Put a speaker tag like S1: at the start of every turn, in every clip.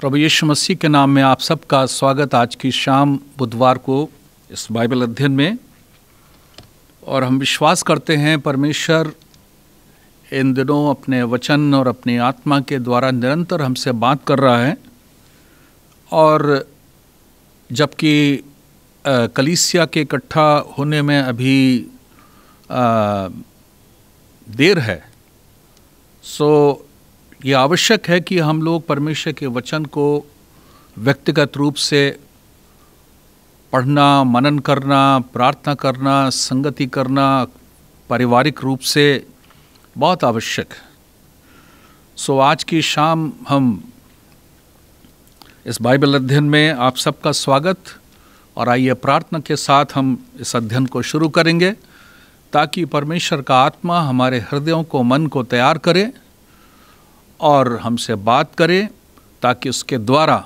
S1: प्रभु यीशु मसीह के नाम में आप सबका स्वागत आज की शाम बुधवार को इस बाइबल अध्ययन में और हम विश्वास करते हैं परमेश्वर इन दिनों अपने वचन और अपनी आत्मा के द्वारा निरंतर हमसे बात कर रहा है और जबकि कलीसिया के इकट्ठा होने में अभी आ, देर है सो ये आवश्यक है कि हम लोग परमेश्वर के वचन को व्यक्तिगत रूप से पढ़ना मनन करना प्रार्थना करना संगति करना पारिवारिक रूप से बहुत आवश्यक है सो आज की शाम हम इस बाइबल अध्ययन में आप सबका स्वागत और आइए प्रार्थना के साथ हम इस अध्ययन को शुरू करेंगे ताकि परमेश्वर का आत्मा हमारे हृदयों को मन को तैयार करें और हमसे बात करें ताकि उसके द्वारा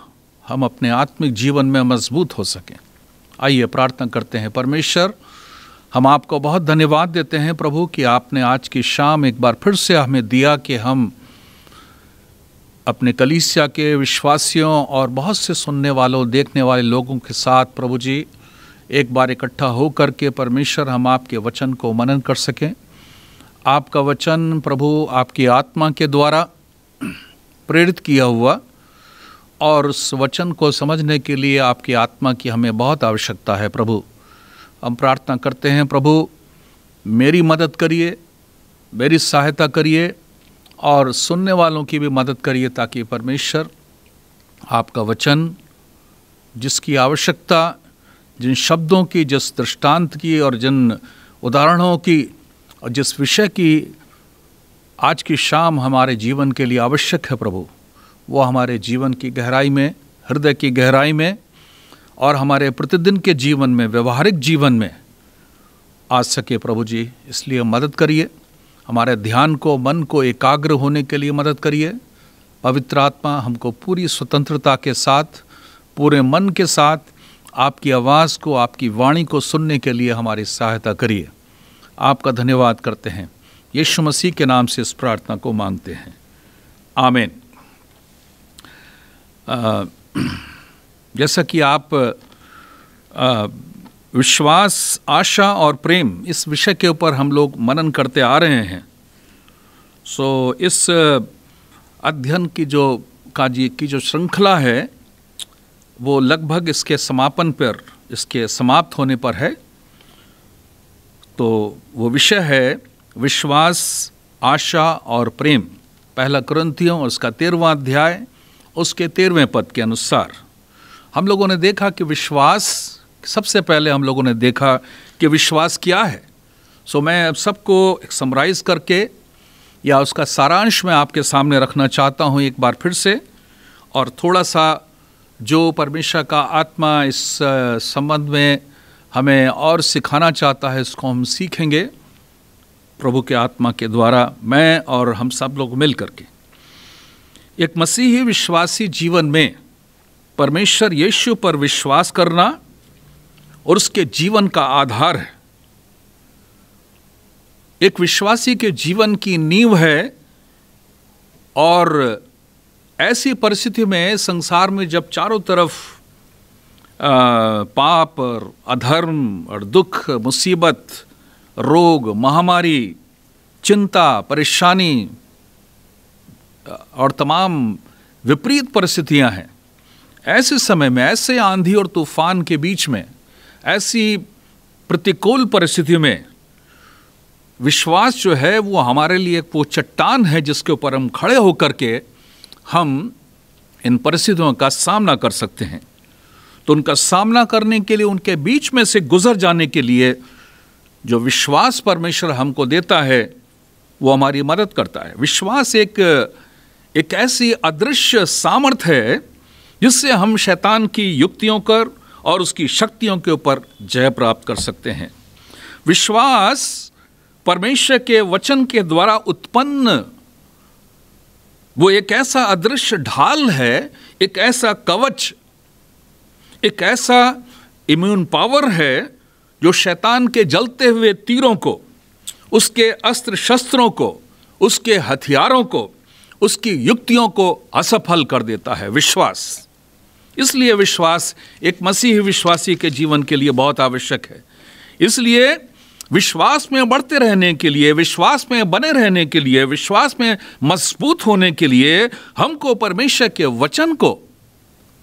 S1: हम अपने आत्मिक जीवन में मजबूत हो सकें आइए प्रार्थना करते हैं परमेश्वर हम आपको बहुत धन्यवाद देते हैं प्रभु कि आपने आज की शाम एक बार फिर से हमें दिया कि हम अपने कलीसिया के विश्वासियों और बहुत से सुनने वालों देखने वाले लोगों के साथ प्रभु जी एक बार इकट्ठा होकर के परमेश्वर हम आपके वचन को मनन कर सकें आपका वचन प्रभु आपकी आत्मा के द्वारा प्रेरित किया हुआ और उस वचन को समझने के लिए आपकी आत्मा की हमें बहुत आवश्यकता है प्रभु हम प्रार्थना करते हैं प्रभु मेरी मदद करिए मेरी सहायता करिए और सुनने वालों की भी मदद करिए ताकि परमेश्वर आपका वचन जिसकी आवश्यकता जिन शब्दों की जिस दृष्टांत की और जिन उदाहरणों की और जिस विषय की आज की शाम हमारे जीवन के लिए आवश्यक है प्रभु वो हमारे जीवन की गहराई में हृदय की गहराई में और हमारे प्रतिदिन के जीवन में व्यवहारिक जीवन में आ सके प्रभु जी इसलिए मदद करिए हमारे ध्यान को मन को एकाग्र होने के लिए मदद करिए पवित्र आत्मा हमको पूरी स्वतंत्रता के साथ पूरे मन के साथ आपकी आवाज़ को आपकी वाणी को सुनने के लिए हमारी सहायता करिए आपका धन्यवाद करते हैं यीशु मसीह के नाम से इस प्रार्थना को मांगते हैं आमेन जैसा कि आप आ, विश्वास आशा और प्रेम इस विषय के ऊपर हम लोग मनन करते आ रहे हैं सो so, इस अध्ययन की जो काजी की जो श्रृंखला है वो लगभग इसके समापन पर इसके समाप्त होने पर है तो वो विषय है विश्वास आशा और प्रेम पहला क्रंथियों उसका तेरहवा अध्याय उसके तेरहवें पद के अनुसार हम लोगों ने देखा कि विश्वास सबसे पहले हम लोगों ने देखा कि विश्वास क्या है सो मैं सबको समराइज़ करके या उसका सारांश मैं आपके सामने रखना चाहता हूँ एक बार फिर से और थोड़ा सा जो परमेश्वर का आत्मा इस संबंध में हमें और सिखाना चाहता है इसको हम सीखेंगे प्रभु के आत्मा के द्वारा मैं और हम सब लोग मिल करके एक मसीही विश्वासी जीवन में परमेश्वर यीशु पर विश्वास करना और उसके जीवन का आधार है एक विश्वासी के जीवन की नींव है और ऐसी परिस्थिति में संसार में जब चारों तरफ आ, पाप और अधर्म और दुख मुसीबत रोग महामारी चिंता परेशानी और तमाम विपरीत परिस्थितियां हैं ऐसे समय में ऐसे आंधी और तूफान के बीच में ऐसी प्रतिकूल परिस्थिति में विश्वास जो है वो हमारे लिए एक वो चट्टान है जिसके ऊपर हम खड़े होकर के हम इन परिस्थितियों का सामना कर सकते हैं तो उनका सामना करने के लिए उनके बीच में से गुजर जाने के लिए जो विश्वास परमेश्वर हमको देता है वो हमारी मदद करता है विश्वास एक एक ऐसी अदृश्य सामर्थ है जिससे हम शैतान की युक्तियों पर और उसकी शक्तियों के ऊपर जय प्राप्त कर सकते हैं विश्वास परमेश्वर के वचन के द्वारा उत्पन्न वो एक ऐसा अदृश्य ढाल है एक ऐसा कवच एक ऐसा इम्यून पावर है जो शैतान के जलते हुए तीरों को उसके अस्त्र शस्त्रों को उसके हथियारों को उसकी युक्तियों को असफल कर देता है विश्वास इसलिए विश्वास एक मसीही विश्वासी के जीवन के लिए बहुत आवश्यक है इसलिए विश्वास में बढ़ते रहने के लिए विश्वास में बने रहने के लिए विश्वास में मजबूत होने के लिए हमको परमेश्वर के वचन को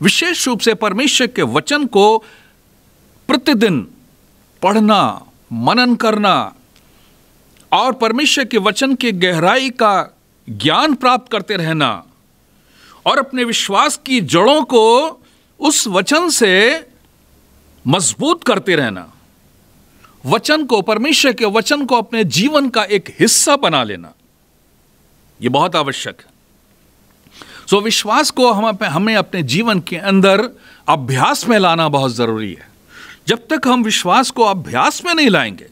S1: विशेष रूप से परमेश्वर के वचन को प्रतिदिन पढ़ना मनन करना और परमेश्वर के वचन के गहराई का ज्ञान प्राप्त करते रहना और अपने विश्वास की जड़ों को उस वचन से मजबूत करते रहना वचन को परमेश्वर के वचन को अपने जीवन का एक हिस्सा बना लेना यह बहुत आवश्यक है सो विश्वास को हम हमें अपने जीवन के अंदर अभ्यास में लाना बहुत जरूरी है जब तक हम विश्वास को अभ्यास में नहीं लाएंगे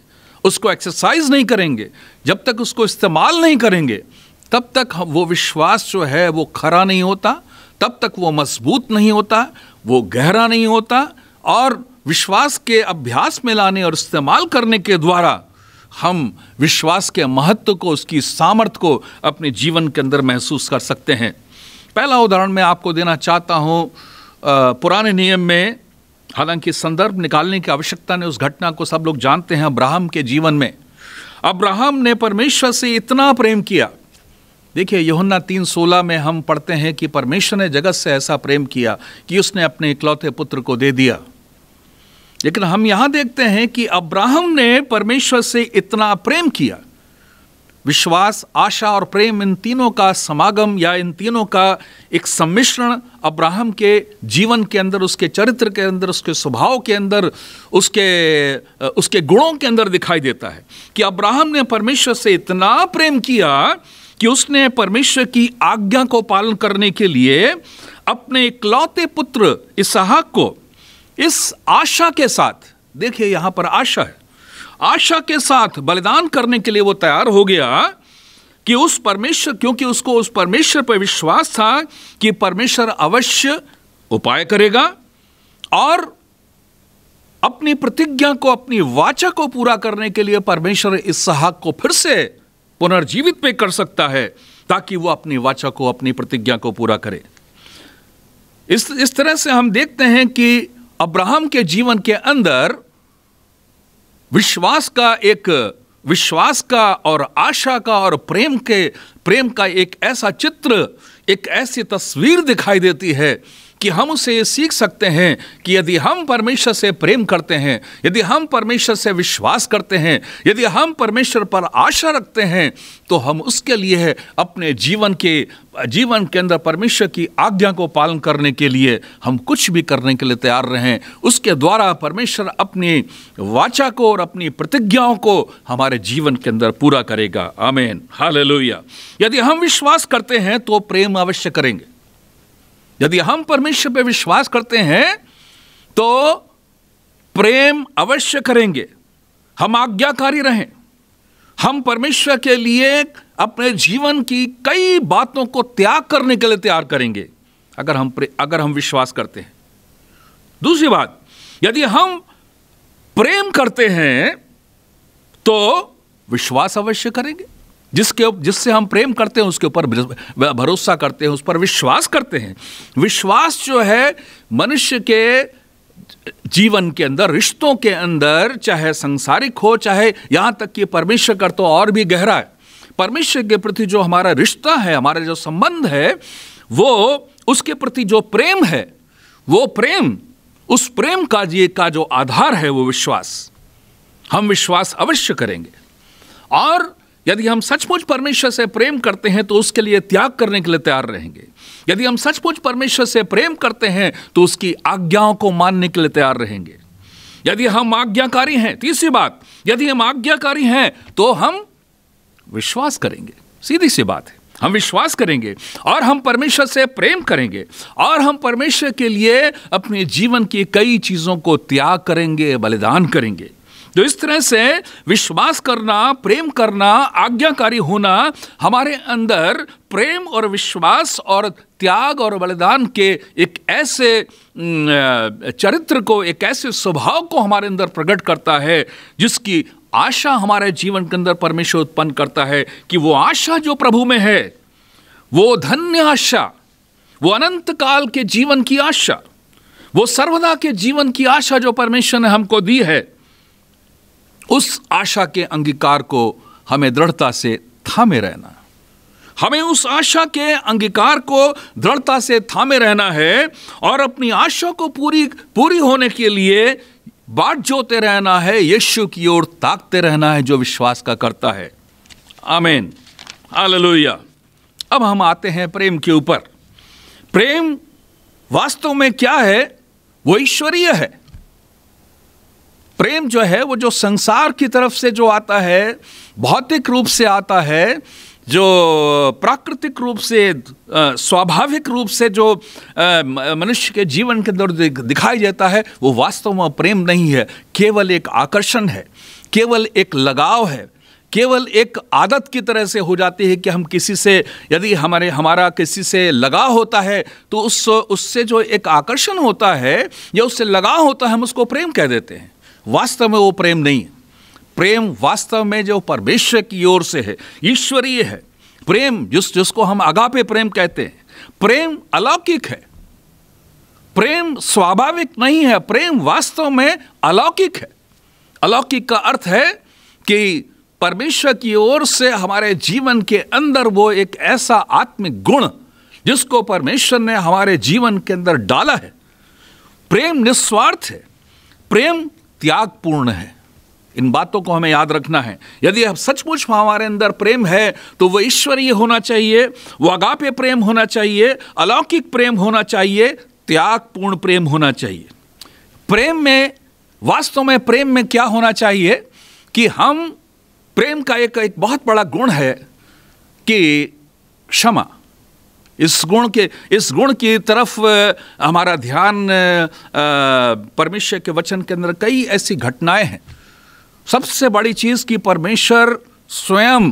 S1: उसको एक्सरसाइज नहीं करेंगे जब तक उसको इस्तेमाल नहीं करेंगे तब तक हम वो विश्वास जो है वो खरा नहीं होता तब तक वो मजबूत नहीं होता वो गहरा नहीं होता और विश्वास के अभ्यास में लाने और इस्तेमाल करने के द्वारा हम विश्वास के महत्व को उसकी सामर्थ्य को अपने जीवन के अंदर महसूस कर सकते हैं पहला उदाहरण मैं आपको देना चाहता हूँ पुराने नियम में हालांकि संदर्भ निकालने की आवश्यकता ने उस घटना को सब लोग जानते हैं अब्राहम के जीवन में अब्राहम ने परमेश्वर से इतना प्रेम किया देखिए यहुन्ना तीन सोलह में हम पढ़ते हैं कि परमेश्वर ने जगत से ऐसा प्रेम किया कि उसने अपने इकलौते पुत्र को दे दिया लेकिन हम यहाँ देखते हैं कि अब्राहम ने परमेश्वर से इतना प्रेम किया विश्वास आशा और प्रेम इन तीनों का समागम या इन तीनों का एक सम्मिश्रण अब्राहम के जीवन के अंदर उसके चरित्र के अंदर उसके स्वभाव के अंदर उसके उसके गुणों के अंदर दिखाई देता है कि अब्राहम ने परमेश्वर से इतना प्रेम किया कि उसने परमेश्वर की आज्ञा को पालन करने के लिए अपने इकलौते पुत्र इसहाक को इस आशा के साथ देखिए यहाँ पर आशा है आशा के साथ बलिदान करने के लिए वो तैयार हो गया कि उस परमेश्वर क्योंकि उसको उस परमेश्वर पर विश्वास था कि परमेश्वर अवश्य उपाय करेगा और अपनी प्रतिज्ञा को अपनी वाचा को पूरा करने के लिए परमेश्वर इस सहाक को फिर से पुनर्जीवित पे कर सकता है ताकि वो अपनी वाचा को अपनी प्रतिज्ञा को पूरा करे इस इस तरह से हम देखते हैं कि अब्राहम के जीवन के अंदर विश्वास का एक विश्वास का और आशा का और प्रेम के प्रेम का एक ऐसा चित्र एक ऐसी तस्वीर दिखाई देती है कि हम उसे ये सीख सकते हैं कि यदि हम परमेश्वर से प्रेम करते हैं यदि हम परमेश्वर से विश्वास करते हैं यदि हम परमेश्वर पर आशा रखते हैं तो हम उसके लिए अपने जीवन के जीवन के अंदर परमेश्वर की आज्ञा को पालन करने के लिए हम कुछ भी करने के लिए तैयार रहें उसके द्वारा परमेश्वर अपनी वाचा को और अपनी प्रतिज्ञाओं को हमारे जीवन के अंदर पूरा करेगा आमेन हालेलुया यदि हम विश्वास करते हैं तो प्रेम अवश्य करेंगे यदि हम परमेश्वर पर विश्वास करते हैं तो प्रेम अवश्य करेंगे हम आज्ञाकारी रहें हम परमेश्वर के लिए अपने जीवन की कई बातों को त्याग करने के लिए तैयार करेंगे अगर हम अगर हम विश्वास करते हैं दूसरी बात यदि हम प्रेम करते हैं तो विश्वास अवश्य करेंगे जिसके जिससे हम प्रेम करते हैं उसके ऊपर भरोसा करते हैं उस पर विश्वास करते हैं विश्वास जो है मनुष्य के जीवन के अंदर रिश्तों के अंदर चाहे संसारिक हो चाहे यहाँ तक कि परमेश्वर कर तो और भी गहरा है परमेश्वर के प्रति जो हमारा रिश्ता है हमारा जो संबंध है वो उसके प्रति जो प्रेम है वो प्रेम उस प्रेम का जी का जो आधार है वो विश्वास हम विश्वास अवश्य करेंगे और यदि हम सचमुच परमेश्वर से प्रेम करते हैं तो उसके लिए त्याग करने के लिए तैयार रहेंगे यदि हम सचमुच परमेश्वर से प्रेम करते हैं तो उसकी आज्ञाओं को मानने के लिए तैयार रहेंगे यदि हम आज्ञाकारी हैं तीसरी बात यदि हम आज्ञाकारी हैं तो हम विश्वास करेंगे सीधी सी बात है हम विश्वास करेंगे और हम परमेश्वर से प्रेम करेंगे और हम परमेश्वर के लिए अपने जीवन की कई चीज़ों को त्याग करेंगे बलिदान करेंगे तो इस तरह से विश्वास करना प्रेम करना आज्ञाकारी होना हमारे अंदर प्रेम और विश्वास और त्याग और बलिदान के एक ऐसे चरित्र को एक ऐसे स्वभाव को हमारे अंदर प्रकट करता है जिसकी आशा हमारे जीवन के अंदर परमेश्वर उत्पन्न करता है कि वो आशा जो प्रभु में है वो धन्य आशा वो अनंत काल के जीवन की आशा वो सर्वदा के जीवन की आशा जो परमेश्वर ने हमको दी है उस आशा के अंगीकार को हमें दृढ़ता से थामे रहना हमें उस आशा के अंगीकार को दृढ़ता से थामे रहना है और अपनी आशा को पूरी पूरी होने के लिए बाट जोते रहना है यीशु की ओर ताकते रहना है जो विश्वास का करता है आमेन हालेलुया अब हम आते हैं प्रेम के ऊपर प्रेम वास्तव में क्या है वो ईश्वरीय है प्रेम जो है वो जो संसार की तरफ से जो आता है भौतिक रूप से आता है जो प्राकृतिक रूप से स्वाभाविक रूप से जो मनुष्य के जीवन के अंदर दिखाई देता है वो वास्तव में प्रेम नहीं है केवल एक आकर्षण है केवल एक लगाव है केवल एक आदत की तरह से हो जाती है कि हम किसी से यदि हमारे हमारा किसी से लगाव होता है तो उस उससे जो एक आकर्षण होता है या उससे लगाव होता है हम उसको प्रेम कह देते हैं वास्तव में वो प्रेम नहीं है प्रेम वास्तव में जो परमेश्वर की ओर से है ईश्वरीय है प्रेम जिस जिसको हम अगापे प्रेम कहते हैं प्रेम अलौकिक है प्रेम स्वाभाविक नहीं है प्रेम वास्तव में अलौकिक है अलौकिक का अर्थ है कि परमेश्वर की ओर से हमारे जीवन के अंदर वो एक ऐसा आत्मिक गुण जिसको परमेश्वर ने हमारे जीवन के अंदर डाला है प्रेम निस्वार्थ है प्रेम त्यागपूर्ण है इन बातों को हमें याद रखना है यदि अब सचमुच हमारे अंदर प्रेम है तो वह ईश्वरीय होना चाहिए वह अगापे प्रेम होना चाहिए अलौकिक प्रेम होना चाहिए त्यागपूर्ण प्रेम होना चाहिए प्रेम में वास्तव में प्रेम में क्या होना चाहिए कि हम प्रेम का एक एक बहुत बड़ा गुण है कि क्षमा इस गुण के इस गुण की तरफ हमारा ध्यान परमेश्वर के वचन के अंदर कई ऐसी घटनाएं हैं सबसे बड़ी चीज़ कि परमेश्वर स्वयं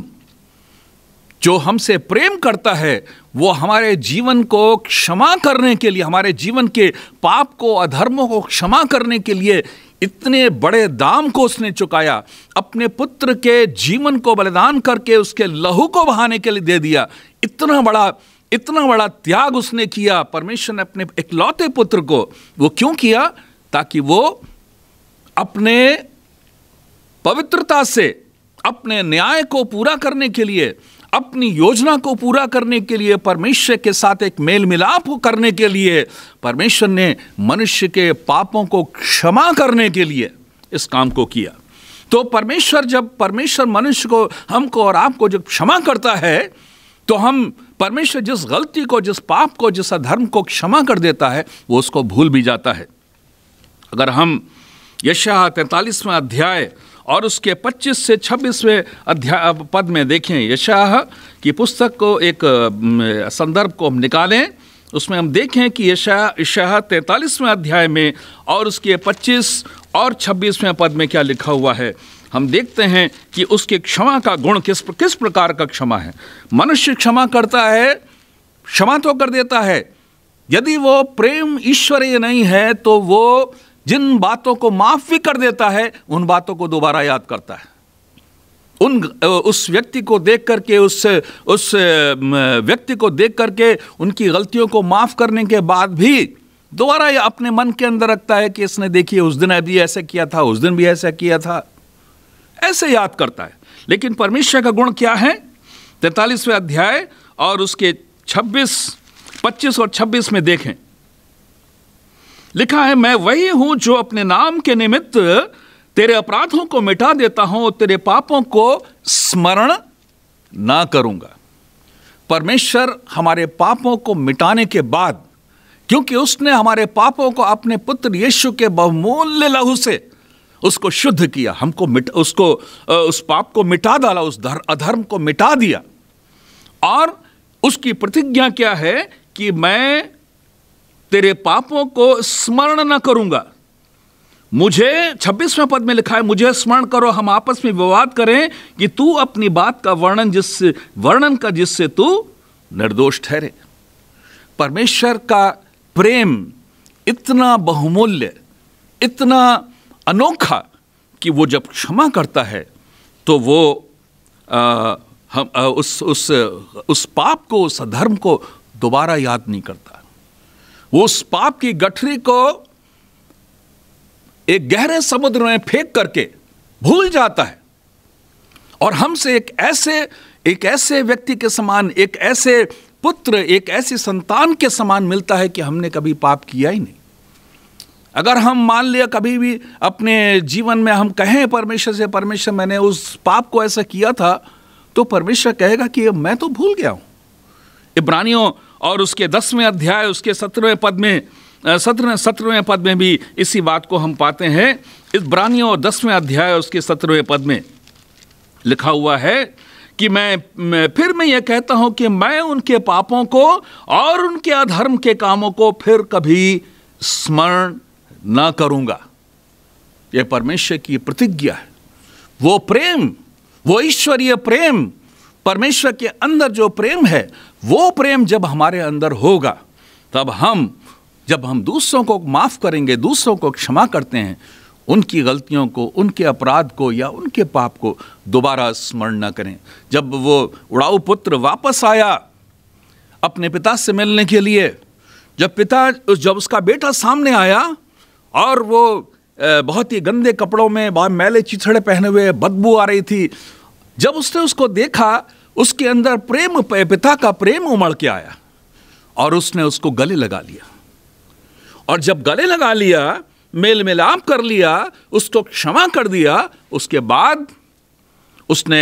S1: जो हमसे प्रेम करता है वो हमारे जीवन को क्षमा करने के लिए हमारे जीवन के पाप को अधर्मों को क्षमा करने के लिए इतने बड़े दाम को उसने चुकाया अपने पुत्र के जीवन को बलिदान करके उसके लहू को बहाने के लिए दे दिया इतना बड़ा इतना बड़ा त्याग उसने किया परमेश्वर ने अपने इकलौते पुत्र को वो क्यों किया ताकि वो अपने पवित्रता से अपने न्याय को पूरा करने के लिए अपनी योजना को पूरा करने के लिए परमेश्वर के साथ एक मेल मिलाप करने के लिए परमेश्वर ने मनुष्य के पापों को क्षमा करने के लिए इस काम को किया तो परमेश्वर जब परमेश्वर मनुष्य को हमको और आपको जब क्षमा करता है तो हम परमेश्वर जिस गलती को जिस पाप को जिस अधर्म को क्षमा कर देता है वो उसको भूल भी जाता है अगर हम यशाह तैतालीसवें अध्याय और उसके 25 से 26वें अध्याय पद में देखें यशाह की पुस्तक को एक संदर्भ को हम निकालें उसमें हम देखें कि यशाह यशाह तैंतालीसवें अध्याय में और उसके 25 और 26वें पद में क्या लिखा हुआ है हम देखते हैं कि उसके क्षमा का गुण किस किस प्रकार का क्षमा है मनुष्य क्षमा करता है क्षमा तो कर देता है यदि वो प्रेम ईश्वरीय नहीं है तो वो जिन बातों को माफ़ भी कर देता है उन बातों को दोबारा याद करता है उन उस व्यक्ति को देख करके उस उस व्यक्ति को देख करके उनकी गलतियों को माफ़ करने के बाद भी दोबारा ये अपने मन के अंदर रखता है कि इसने देखिए उस दिन भी ऐसा किया था उस दिन भी ऐसा किया था ऐसे याद करता है लेकिन परमेश्वर का गुण क्या है तैतालीसवें अध्याय और उसके 26, 25 और 26 में देखें लिखा है मैं वही हूं जो अपने नाम के निमित्त तेरे अपराधों को मिटा देता हूं और तेरे पापों को स्मरण ना करूंगा परमेश्वर हमारे पापों को मिटाने के बाद क्योंकि उसने हमारे पापों को अपने पुत्र यीशु के बहुमूल्य लहू से उसको शुद्ध किया हमको मिट उसको उस पाप को मिटा डाला उस धर, अधर्म को मिटा दिया और उसकी प्रतिज्ञा क्या है कि मैं तेरे पापों को स्मरण न करूंगा मुझे छब्बीसवें पद में लिखा है मुझे स्मरण करो हम आपस में विवाद करें कि तू अपनी बात का वर्णन जिससे वर्णन का जिससे तू निर्दोष ठहरे परमेश्वर का प्रेम इतना बहुमूल्य इतना अनोखा कि वो जब क्षमा करता है तो वो आ, हम आ, उस उस उस पाप को उस अधर्म को दोबारा याद नहीं करता वो उस पाप की गठरी को एक गहरे समुद्र में फेंक करके भूल जाता है और हमसे एक ऐसे एक ऐसे व्यक्ति के समान एक ऐसे पुत्र एक ऐसी संतान के समान मिलता है कि हमने कभी पाप किया ही नहीं अगर हम मान लिया कभी भी अपने जीवन में हम कहें परमेश्वर से परमेश्वर मैंने उस पाप को ऐसा किया था तो परमेश्वर कहेगा कि मैं तो भूल गया हूँ इब्रानियों और उसके दसवें अध्याय उसके सत्रहवें पद में सत्रह सत्रहवें पद में भी इसी बात को हम पाते हैं इब्रानियों और दसवें अध्याय उसके सत्रहवें पद में लिखा हुआ है कि मैं, मैं फिर मैं ये कहता हूँ कि मैं उनके पापों को और उनके अधर्म के कामों को फिर कभी स्मरण ना करूंगा ये परमेश्वर की प्रतिज्ञा है वो प्रेम वो ईश्वरीय प्रेम परमेश्वर के अंदर जो प्रेम है वो प्रेम जब हमारे अंदर होगा तब हम जब हम दूसरों को माफ़ करेंगे दूसरों को क्षमा करते हैं उनकी गलतियों को उनके अपराध को या उनके पाप को दोबारा स्मरण न करें जब वो उड़ाऊ पुत्र वापस आया अपने पिता से मिलने के लिए जब पिता जब उसका बेटा सामने आया और वो बहुत ही गंदे कपड़ों में बहुत मैले चिथड़े पहने हुए बदबू आ रही थी जब उसने उसको देखा उसके अंदर प्रेम पिता का प्रेम उमड़ के आया और उसने उसको गले लगा लिया और जब गले लगा लिया मेल मिलाप कर लिया उसको क्षमा कर दिया उसके बाद उसने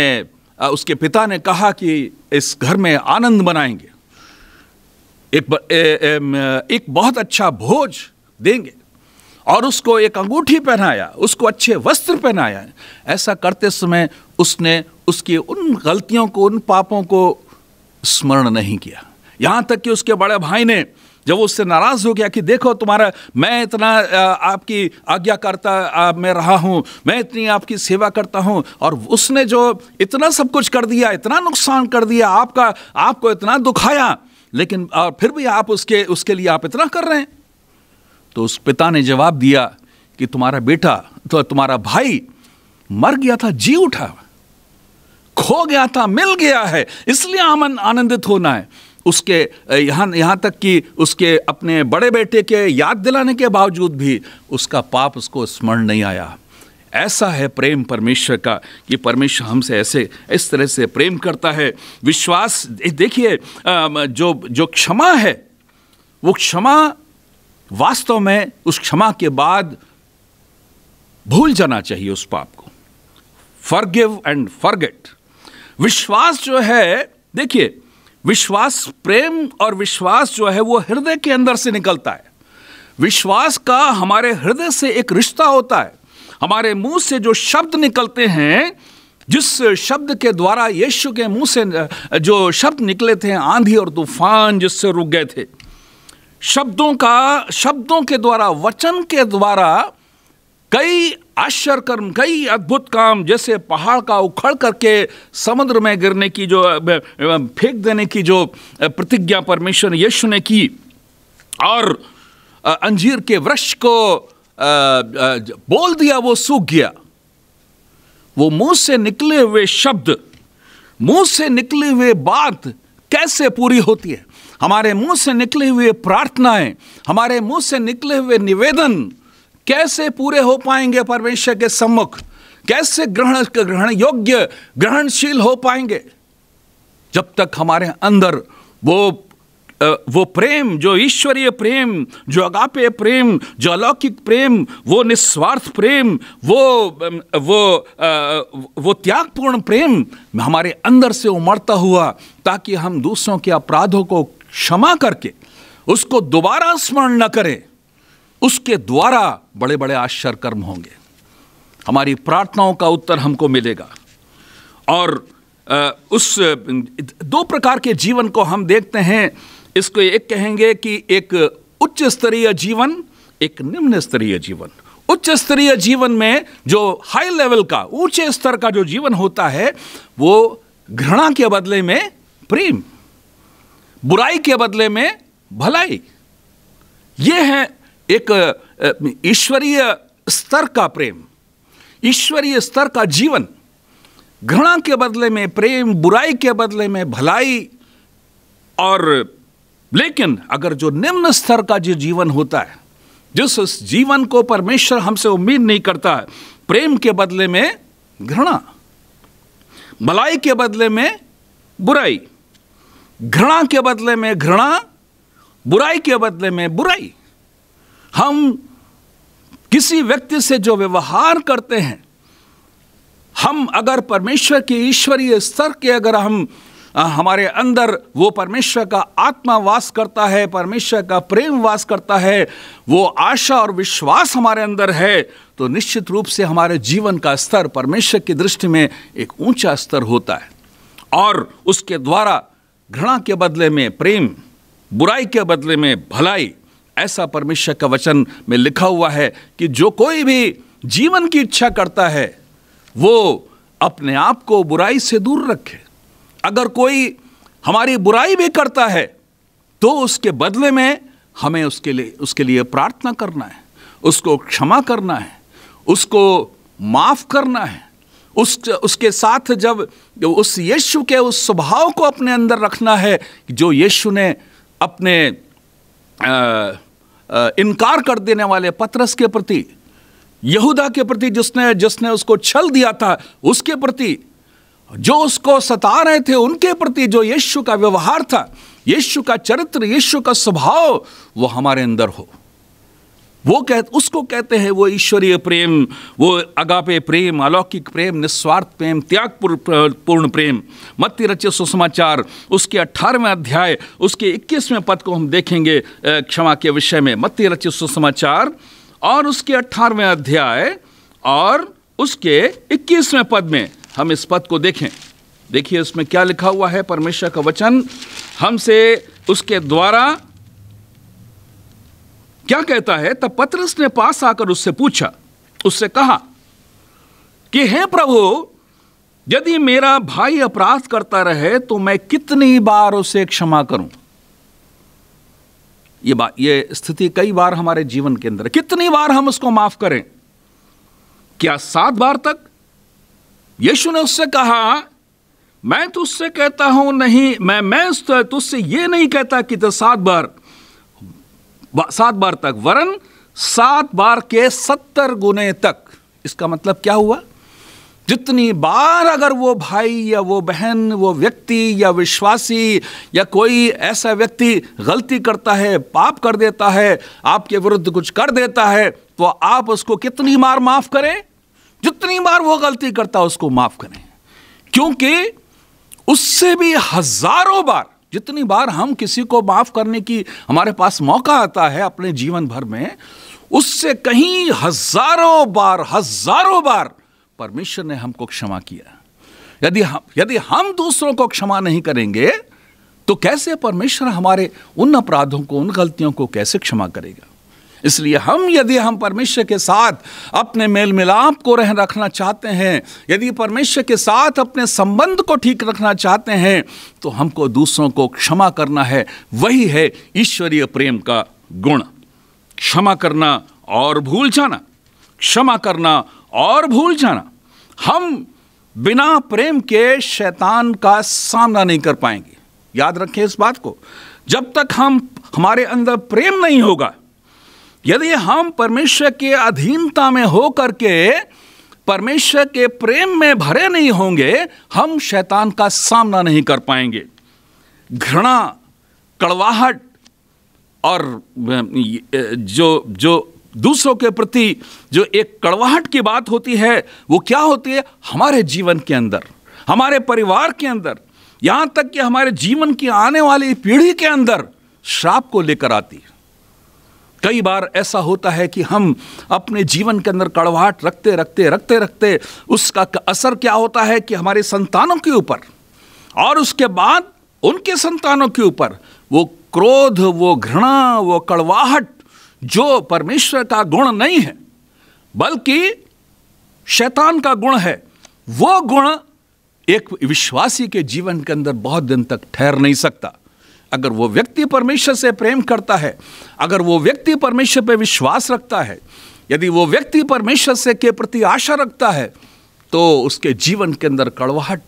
S1: उसके पिता ने कहा कि इस घर में आनंद बनाएंगे एक, ए, ए, एक बहुत अच्छा भोज देंगे और उसको एक अंगूठी पहनाया उसको अच्छे वस्त्र पहनाया ऐसा करते समय उसने उसकी उन गलतियों को उन पापों को स्मरण नहीं किया यहाँ तक कि उसके बड़े भाई ने जब वो उससे नाराज़ हो गया कि देखो तुम्हारा मैं इतना आपकी आज्ञा करता मैं रहा हूँ मैं इतनी आपकी सेवा करता हूँ और उसने जो इतना सब कुछ कर दिया इतना नुकसान कर दिया आपका आपको इतना दुखाया लेकिन और फिर भी आप उसके उसके लिए आप इतना कर रहे हैं तो उस पिता ने जवाब दिया कि तुम्हारा बेटा तो तुम्हारा भाई मर गया था जी उठा खो गया था मिल गया है इसलिए आमन आनंदित होना है उसके यहाँ यहाँ तक कि उसके अपने बड़े बेटे के याद दिलाने के बावजूद भी उसका पाप उसको स्मरण नहीं आया ऐसा है प्रेम परमेश्वर का कि परमेश्वर हमसे ऐसे इस तरह से प्रेम करता है विश्वास देखिए जो जो क्षमा है वो क्षमा वास्तव में उस क्षमा के बाद भूल जाना चाहिए उस पाप को फॉरगिव एंड फॉरगेट विश्वास जो है देखिए विश्वास प्रेम और विश्वास जो है वो हृदय के अंदर से निकलता है विश्वास का हमारे हृदय से एक रिश्ता होता है हमारे मुंह से जो शब्द निकलते हैं जिस शब्द के द्वारा यीशु के मुंह से जो शब्द निकले थे आंधी और तूफान जिससे रुक गए थे शब्दों का शब्दों के द्वारा वचन के द्वारा कई आश्चर्य कर्म कई अद्भुत काम जैसे पहाड़ का उखड़ करके समुद्र में गिरने की जो फेंक देने की जो प्रतिज्ञा परमेश्वर यीशु ने की और अंजीर के वृक्ष को बोल दिया वो सूख गया वो मुंह से निकले हुए शब्द मुंह से निकले हुए बात कैसे पूरी होती है हमारे मुंह से निकले हुए प्रार्थनाएं हमारे मुंह से निकले हुए निवेदन कैसे पूरे हो पाएंगे परमेश्वर के सम्मुख कैसे ग्रहण ग्रहण योग्य ग्रहणशील हो पाएंगे जब तक हमारे अंदर वो वो प्रेम जो ईश्वरीय प्रेम जो अगापे प्रेम जो अलौकिक प्रेम वो निस्वार्थ प्रेम वो वो वो त्यागपूर्ण प्रेम हमारे अंदर से उमड़ता हुआ ताकि हम दूसरों के अपराधों को क्षमा करके उसको दोबारा स्मरण न करें उसके द्वारा बड़े बड़े आश्चर्य कर्म होंगे हमारी प्रार्थनाओं का उत्तर हमको मिलेगा और उस दो प्रकार के जीवन को हम देखते हैं इसको एक कहेंगे कि एक उच्च स्तरीय जीवन एक निम्न स्तरीय जीवन उच्च स्तरीय जीवन में जो हाई लेवल का ऊंचे स्तर का जो जीवन होता है वो घृणा के बदले में प्रेम बुराई के बदले में भलाई यह है एक ईश्वरीय स्तर का प्रेम ईश्वरीय स्तर का जीवन घृणा के बदले में प्रेम बुराई के बदले में भलाई और लेकिन अगर जो निम्न स्तर का जो जीवन होता है जिस उस जीवन को परमेश्वर हमसे उम्मीद नहीं करता है प्रेम के बदले में घृणा भलाई के बदले में बुराई घृणा के बदले में घृणा बुराई के बदले में बुराई हम किसी व्यक्ति से जो व्यवहार करते हैं हम अगर परमेश्वर के ईश्वरीय स्तर के अगर हम आ, हमारे अंदर वो परमेश्वर का आत्मा वास करता है परमेश्वर का प्रेम वास करता है वो आशा और विश्वास हमारे अंदर है तो निश्चित रूप से हमारे जीवन का स्तर परमेश्वर की दृष्टि में एक ऊंचा स्तर होता है और उसके द्वारा घृणा के बदले में प्रेम बुराई के बदले में भलाई ऐसा परमेश्वर का वचन में लिखा हुआ है कि जो कोई भी जीवन की इच्छा करता है वो अपने आप को बुराई से दूर रखे अगर कोई हमारी बुराई भी करता है तो उसके बदले में हमें उसके लिए उसके लिए प्रार्थना करना है उसको क्षमा करना है उसको माफ़ करना है उस उसके साथ जब उस यीशु के उस स्वभाव को अपने अंदर रखना है जो यीशु ने अपने इनकार कर देने वाले पतरस के प्रति यहूदा के प्रति जिसने जिसने उसको छल दिया था उसके प्रति जो उसको सता रहे थे उनके प्रति जो यीशु का व्यवहार था यीशु का चरित्र यीशु का स्वभाव वो हमारे अंदर हो वो कह उसको कहते हैं वो ईश्वरीय प्रेम वो अगापे प्रेम अलौकिक प्रेम निस्वार्थ प्रेम त्याग पूर्ण प्रेम मत्ती रचे सुसमाचार उसके अट्ठारहवें अध्याय उसके इक्कीसवें पद को हम देखेंगे क्षमा के विषय में मत्ती रचे सुसमाचार और उसके अट्ठारहवें अध्याय और उसके इक्कीसवें पद में हम इस पद को देखें देखिए इसमें क्या लिखा हुआ है परमेश्वर का वचन हमसे उसके द्वारा क्या कहता है तब पत्रस ने पास आकर उससे पूछा उससे कहा कि हे प्रभु यदि मेरा भाई अपराध करता रहे तो मैं कितनी बार उसे क्षमा करूं ये बात ये स्थिति कई बार हमारे जीवन के अंदर कितनी बार हम उसको माफ करें क्या सात बार तक यीशु ने उससे कहा मैं तुझसे कहता हूं नहीं मैं मैं तुझसे ये नहीं कहता कि तो सात बार सात बार तक वरन सात बार के सत्तर गुने तक इसका मतलब क्या हुआ जितनी बार अगर वो भाई या वो बहन वो व्यक्ति या विश्वासी या कोई ऐसा व्यक्ति गलती करता है पाप कर देता है आपके विरुद्ध कुछ कर देता है तो आप उसको कितनी बार माफ़ करें जितनी बार वो गलती करता है उसको माफ़ करें क्योंकि उससे भी हजारों बार जितनी बार हम किसी को माफ करने की हमारे पास मौका आता है अपने जीवन भर में उससे कहीं हजारों बार हजारों बार परमेश्वर ने हमको क्षमा किया यदि हम यदि हम दूसरों को क्षमा नहीं करेंगे तो कैसे परमेश्वर हमारे उन अपराधों को उन गलतियों को कैसे क्षमा करेगा इसलिए हम यदि हम परमेश्वर के साथ अपने मेल मिलाप को रह रखना चाहते हैं यदि परमेश्वर के साथ अपने संबंध को ठीक रखना चाहते हैं तो हमको दूसरों को क्षमा करना है वही है ईश्वरीय प्रेम का गुण क्षमा करना और भूल जाना क्षमा करना और भूल जाना हम बिना प्रेम के शैतान का सामना नहीं कर पाएंगे याद रखें इस बात को जब तक हम हमारे अंदर प्रेम नहीं होगा यदि हम परमेश्वर के अधीनता में हो करके परमेश्वर के प्रेम में भरे नहीं होंगे हम शैतान का सामना नहीं कर पाएंगे घृणा कड़वाहट और जो जो दूसरों के प्रति जो एक कड़वाहट की बात होती है वो क्या होती है हमारे जीवन के अंदर हमारे परिवार के अंदर यहाँ तक कि हमारे जीवन की आने वाली पीढ़ी के अंदर श्राप को लेकर आती है कई बार ऐसा होता है कि हम अपने जीवन के अंदर कड़वाहट रखते रखते रखते रखते उसका असर क्या होता है कि हमारे संतानों के ऊपर और उसके बाद उनके संतानों के ऊपर वो क्रोध वो घृणा वो कड़वाहट जो परमेश्वर का गुण नहीं है बल्कि शैतान का गुण है वो गुण एक विश्वासी के जीवन के अंदर बहुत दिन तक ठहर नहीं सकता अगर वो व्यक्ति परमेश्वर से प्रेम करता है अगर वो व्यक्ति परमेश्वर पर विश्वास रखता है यदि वो व्यक्ति परमेश्वर से के प्रति आशा रखता है तो उसके जीवन के अंदर कड़वाहट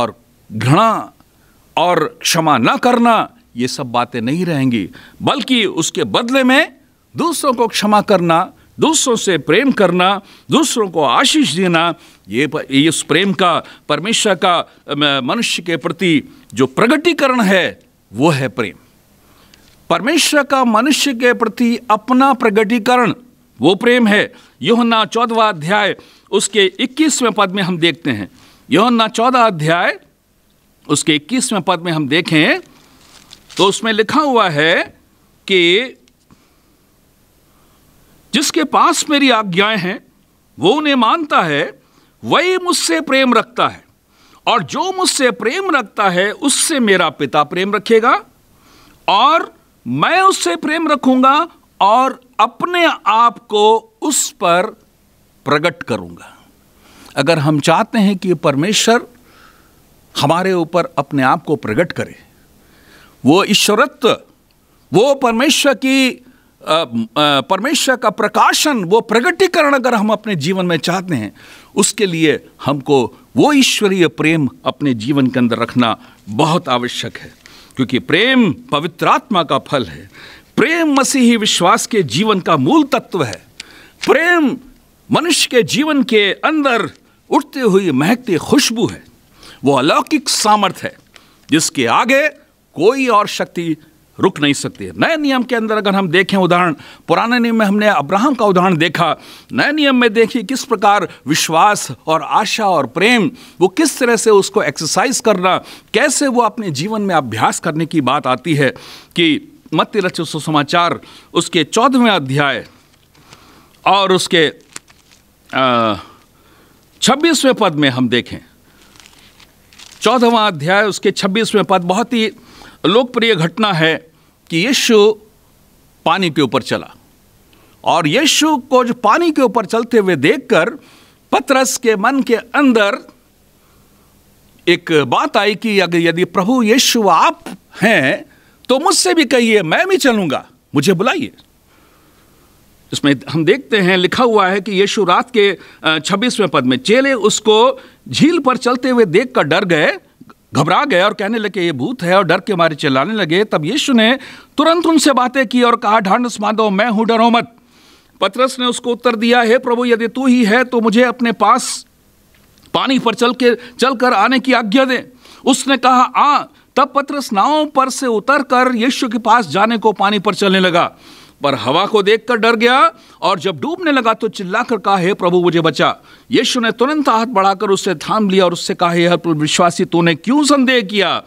S1: और घृणा और क्षमा न करना ये सब बातें नहीं रहेंगी बल्कि उसके बदले में दूसरों को क्षमा करना दूसरों से प्रेम करना दूसरों को आशीष देना ये इस प्रेम का परमेश्वर का मनुष्य के प्रति जो प्रगटीकरण है वो है प्रेम परमेश्वर का मनुष्य के प्रति अपना प्रगटीकरण वो प्रेम है योहन्ना चौदवा अध्याय उसके 21वें पद में हम देखते हैं योहन्ना चौदह अध्याय उसके इक्कीसवें पद में हम देखें तो उसमें लिखा हुआ है कि जिसके पास मेरी आज्ञाएं हैं वो उन्हें मानता है वही मुझसे प्रेम रखता है और जो मुझसे प्रेम रखता है उससे मेरा पिता प्रेम रखेगा और मैं उससे प्रेम रखूंगा और अपने आप को उस पर प्रकट करूंगा अगर हम चाहते हैं कि परमेश्वर हमारे ऊपर अपने आप को प्रकट करे वो ईश्वरत्व वो परमेश्वर की परमेश्वर का प्रकाशन वो प्रगटीकरण अगर हम अपने जीवन में चाहते हैं उसके लिए हमको वो ईश्वरीय प्रेम अपने जीवन के अंदर रखना बहुत आवश्यक है क्योंकि प्रेम पवित्र आत्मा का फल है प्रेम मसीही विश्वास के जीवन का मूल तत्व है प्रेम मनुष्य के जीवन के अंदर उठते हुई महकती खुशबू है वो अलौकिक सामर्थ्य है जिसके आगे कोई और शक्ति रुक नहीं सकती नए नियम के अंदर अगर हम देखें उदाहरण पुराने नियम में हमने अब्राहम का उदाहरण देखा नए नियम में देखिए किस प्रकार विश्वास और आशा और प्रेम वो किस तरह से उसको एक्सरसाइज करना कैसे वो अपने जीवन में अभ्यास करने की बात आती है कि मत रच सुसमाचार उसके चौदहवें अध्याय और उसके छब्बीसवें पद में हम देखें चौदहवा अध्याय उसके छब्बीसवें पद बहुत ही लोकप्रिय घटना है कि यीशु पानी के ऊपर चला और यीशु को जो पानी के ऊपर चलते हुए देखकर पतरस के मन के अंदर एक बात आई कि अगर यदि प्रभु यीशु आप हैं तो मुझसे भी कहिए मैं भी चलूंगा मुझे बुलाइए इसमें हम देखते हैं लिखा हुआ है कि यीशु रात के छब्बीसवें पद में चेले उसको झील पर चलते हुए देखकर डर गए घबरा गए और कहने लगे ये भूत है और डर के मारे चिल्लाने लगे तब यीशु ने तुरंत उनसे बातें की और कहा ढांडस बांधो मैं हूं डरो मत पतरस ने उसको उत्तर दिया हे प्रभु यदि तू ही है तो मुझे अपने पास पानी पर चल के चल कर आने की आज्ञा दे उसने कहा आ हाँ। तब पतरस नाव पर से उतर कर यीशु के पास जाने को पानी पर चलने लगा पर हवा को देखकर डर गया और जब डूबने लगा तो चिल्लाकर कहा हे प्रभु मुझे बचा यीशु ने तुरंत हाथ बढ़ाकर उससे थाम लिया और उससे कहा हे हर विश्वासी तूने क्यों संदेह किया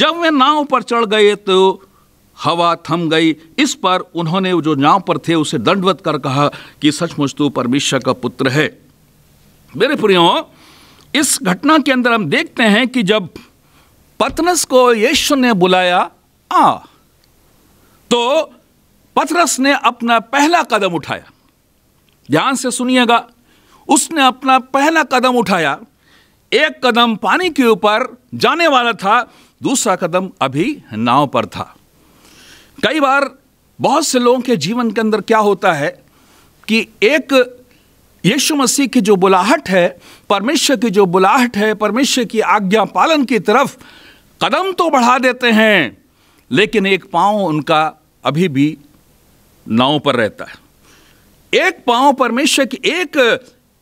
S1: जब वे नाव पर चढ़ गए तो हवा थम गई इस पर उन्होंने जो नाव पर थे उसे दंडवत कर कहा कि सचमुच तू परमेश्वर का पुत्र है मेरे प्रियो इस घटना के अंदर हम देखते हैं कि जब पतनस को यीशु ने बुलाया आ तो पथरस ने अपना पहला कदम उठाया ध्यान से सुनिएगा उसने अपना पहला कदम उठाया एक कदम पानी के ऊपर जाने वाला था दूसरा कदम अभी नाव पर था कई बार बहुत से लोगों के जीवन के अंदर क्या होता है कि एक यीशु मसीह की जो बुलाहट है परमेश्वर की जो बुलाहट है परमेश्वर की आज्ञा पालन की तरफ कदम तो बढ़ा देते हैं लेकिन एक पांव उनका अभी भी नाव पर रहता है एक पांव परमेश्वर की एक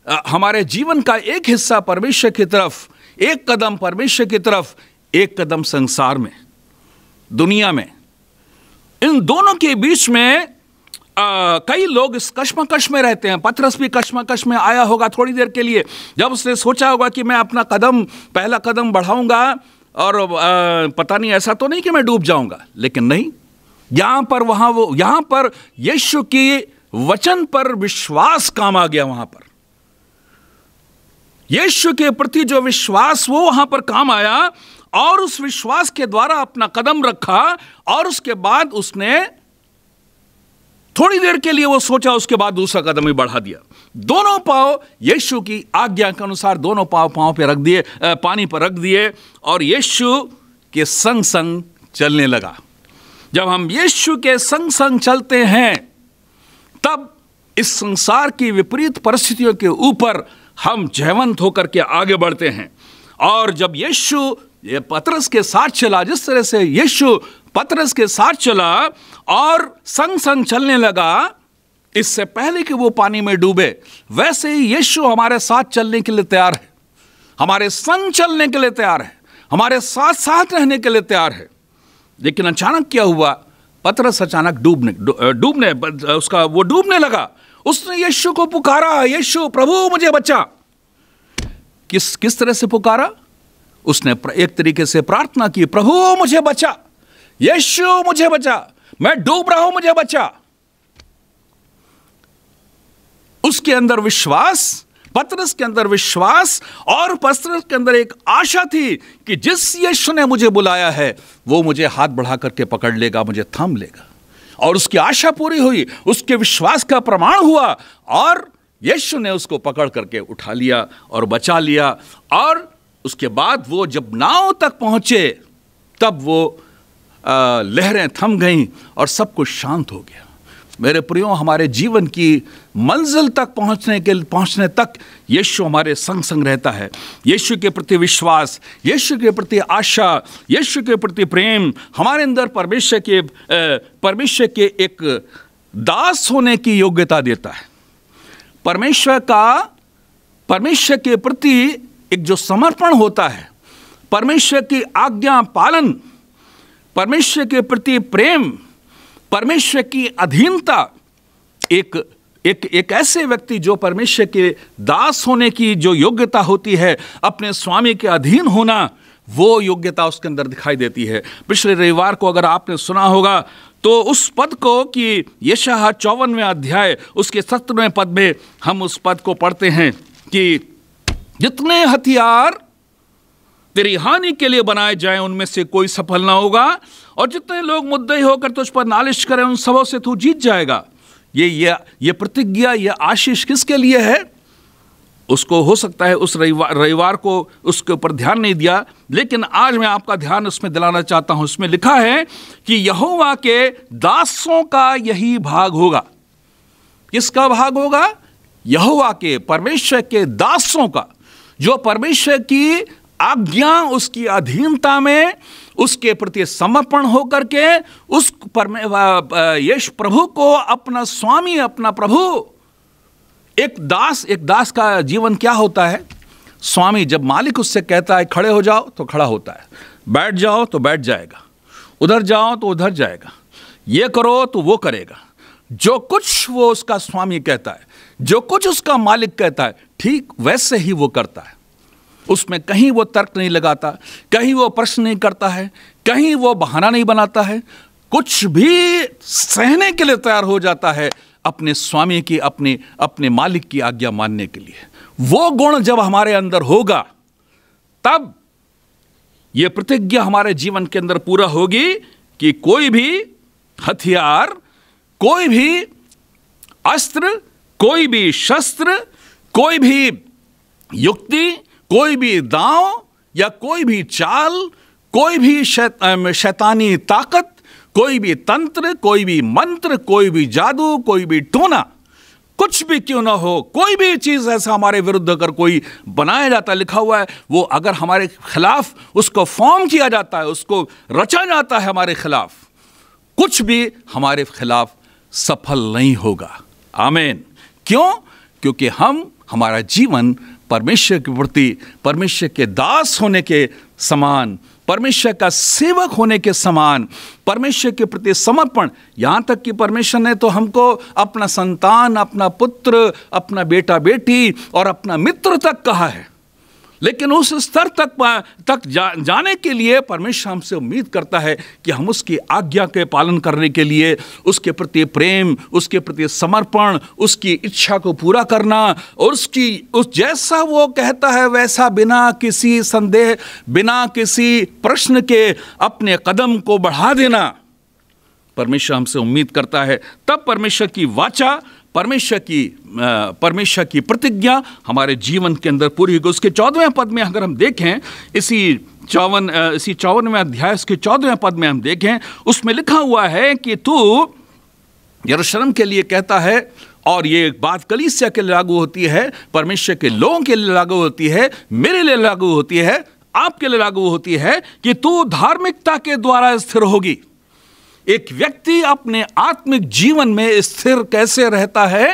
S1: आ, हमारे जीवन का एक हिस्सा परमेश्वर की तरफ एक कदम परमेश्वर की तरफ एक कदम संसार में दुनिया में इन दोनों के बीच में आ, कई लोग इस कश्मकश में रहते हैं पथरस भी कश्मकश में आया होगा थोड़ी देर के लिए जब उसने सोचा होगा कि मैं अपना कदम पहला कदम बढ़ाऊंगा और आ, पता नहीं ऐसा तो नहीं कि मैं डूब जाऊंगा लेकिन नहीं यहां पर वहां वो यहां पर यीशु की वचन पर विश्वास काम आ गया वहां पर यीशु के प्रति जो विश्वास वो वहां पर काम आया और उस विश्वास के द्वारा अपना कदम रखा और उसके बाद उसने थोड़ी देर के लिए वो सोचा उसके बाद दूसरा कदम ही बढ़ा दिया दोनों पाव यीशु की आज्ञा के अनुसार दोनों पाव पाँव पे रख दिए पानी पर रख दिए और यीशु के संग संग चलने लगा जब हम यीशु के संग संग चलते हैं तब इस संसार की विपरीत परिस्थितियों के ऊपर हम जयवंत होकर के आगे बढ़ते हैं और जब यीशु ये पतरस के साथ चला जिस तरह से यीशु पतरस के साथ चला और संग संग चलने लगा इससे पहले कि वो पानी में डूबे वैसे ही यीशु हमारे साथ चलने के लिए तैयार है हमारे संग चलने के लिए तैयार है हमारे साथ साथ रहने के लिए तैयार है लेकिन अचानक क्या हुआ पतरस अचानक डूबने डूबने उसका वो डूबने लगा उसने यीशु को पुकारा यीशु प्रभु मुझे बचा किस किस तरह से पुकारा उसने एक तरीके से प्रार्थना की प्रभु मुझे बचा यीशु मुझे बचा मैं डूब रहा हूं मुझे बचा उसके अंदर विश्वास पत्रस के अंदर विश्वास और पत्रस के अंदर एक आशा थी कि जिस यीशु ने मुझे बुलाया है वो मुझे हाथ बढ़ा करके पकड़ लेगा मुझे थाम लेगा और उसकी आशा पूरी हुई उसके विश्वास का प्रमाण हुआ और यीशु ने उसको पकड़ करके उठा लिया और बचा लिया और उसके बाद वो जब नाव तक पहुंचे तब वो लहरें थम गईं और सब कुछ शांत हो गया मेरे प्रियो हमारे जीवन की मंजिल तक पहुंचने के पहुंचने तक यीशु हमारे संग संग रहता है यीशु के प्रति विश्वास यीशु के प्रति आशा यीशु के प्रति प्रेम हमारे अंदर परमेश्वर के परमेश्वर के एक दास होने की योग्यता देता है परमेश्वर का परमेश्वर के प्रति एक जो समर्पण होता है परमेश्वर की आज्ञा पालन परमेश्वर के प्रति प्रेम परमेश्वर की अधीनता एक एक एक ऐसे व्यक्ति जो परमेश्वर के दास होने की जो योग्यता होती है अपने स्वामी के अधीन होना वो योग्यता उसके अंदर दिखाई देती है पिछले रविवार को अगर आपने सुना होगा तो उस पद को कि यशाह चौवनवें अध्याय उसके सत्रहवें पद में हम उस पद को पढ़ते हैं कि जितने हथियार तेरी हानि के लिए बनाए जाए उनमें से कोई सफल ना होगा और जितने लोग मुद्दे होकर तुझ पर नालिश करें उन सबों से तू जीत जाएगा ये ये ये प्रतिज्ञा ये आशीष किसके लिए है उसको हो सकता है उस रविवार रविवार को उसके ऊपर ध्यान नहीं दिया लेकिन आज मैं आपका ध्यान उसमें दिलाना चाहता हूं उसमें लिखा है कि यहोवा के दासों का यही भाग होगा किसका भाग होगा यहोवा के परमेश्वर के दासों का जो परमेश्वर की आज्ञा उसकी अधीनता में उसके प्रति समर्पण होकर के उस पर यश प्रभु को अपना स्वामी अपना प्रभु एक दास एक दास का जीवन क्या होता है स्वामी जब मालिक उससे कहता है खड़े हो जाओ तो खड़ा होता है बैठ जाओ तो बैठ जाएगा उधर जाओ तो उधर जाएगा ये करो तो वो करेगा जो कुछ वो उसका स्वामी कहता है जो कुछ उसका मालिक कहता है ठीक वैसे ही वो करता है उसमें कहीं वो तर्क नहीं लगाता कहीं वो प्रश्न नहीं करता है कहीं वो बहाना नहीं बनाता है कुछ भी सहने के लिए तैयार हो जाता है अपने स्वामी की अपने अपने मालिक की आज्ञा मानने के लिए वो गुण जब हमारे अंदर होगा तब ये प्रतिज्ञा हमारे जीवन के अंदर पूरा होगी कि कोई भी हथियार कोई भी अस्त्र कोई भी शस्त्र कोई भी युक्ति कोई भी दांव या कोई भी चाल कोई भी शैत, शैतानी ताकत कोई भी तंत्र कोई भी मंत्र कोई भी जादू कोई भी टोना कुछ भी क्यों ना हो कोई भी चीज़ ऐसा हमारे विरुद्ध अगर कोई बनाया जाता लिखा हुआ है वो अगर हमारे खिलाफ उसको फॉर्म किया जाता है उसको रचा जाता है हमारे खिलाफ कुछ भी हमारे खिलाफ सफल नहीं होगा आमेन क्यों क्योंकि हम हमारा जीवन परमेश्वर के प्रति परमेश्वर के दास होने के समान परमेश्वर का सेवक होने के समान परमेश्वर के प्रति समर्पण यहाँ तक कि परमेश्वर ने तो हमको अपना संतान अपना पुत्र अपना बेटा बेटी और अपना मित्र तक कहा है लेकिन उस स्तर तक तक जा, जाने के लिए परमेश्वर हमसे उम्मीद करता है कि हम उसकी आज्ञा के पालन करने के लिए उसके प्रति प्रेम उसके प्रति समर्पण उसकी इच्छा को पूरा करना और उसकी उस जैसा वो कहता है वैसा बिना किसी संदेह बिना किसी प्रश्न के अपने कदम को बढ़ा देना परमेश्वर हमसे उम्मीद करता है तब परमेश्वर की वाचा परमेश्वर की परमेश्वर की प्रतिज्ञा हमारे जीवन के अंदर पूरी होगी उसके चौदहवें पद में अगर हम देखें इसी चौवन इसी चौवनवें अध्याय उसके चौदहवें पद में हम देखें उसमें लिखा हुआ है कि तू यरूशलेम के लिए कहता है और ये बात कलीसिया के लिए लागू होती है परमेश्वर के लोगों के लिए लागू होती है मेरे लिए लागू होती है आपके लिए लागू होती है कि तू धार्मिकता के द्वारा स्थिर होगी एक व्यक्ति अपने आत्मिक जीवन में स्थिर कैसे रहता है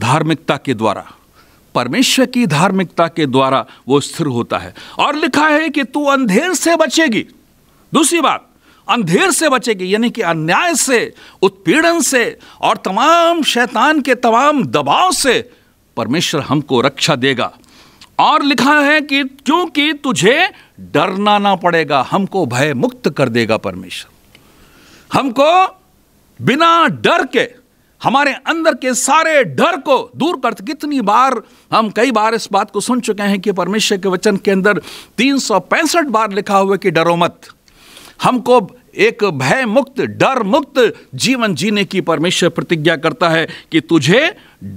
S1: धार्मिकता के द्वारा परमेश्वर की धार्मिकता के द्वारा वो स्थिर होता है और लिखा है कि तू अंधेर से बचेगी दूसरी बात अंधेर से बचेगी यानी कि अन्याय से उत्पीड़न से और तमाम शैतान के तमाम दबाव से परमेश्वर हमको रक्षा देगा और लिखा है कि क्योंकि तुझे डरना ना पड़ेगा हमको भय मुक्त कर देगा परमेश्वर हमको बिना डर के हमारे अंदर के सारे डर को दूर करते कितनी बार हम कई बार इस बात को सुन चुके हैं कि परमेश्वर के वचन के अंदर तीन बार लिखा हुआ कि डरो मत हमको एक भय मुक्त डर मुक्त जीवन जीने की परमेश्वर प्रतिज्ञा करता है कि तुझे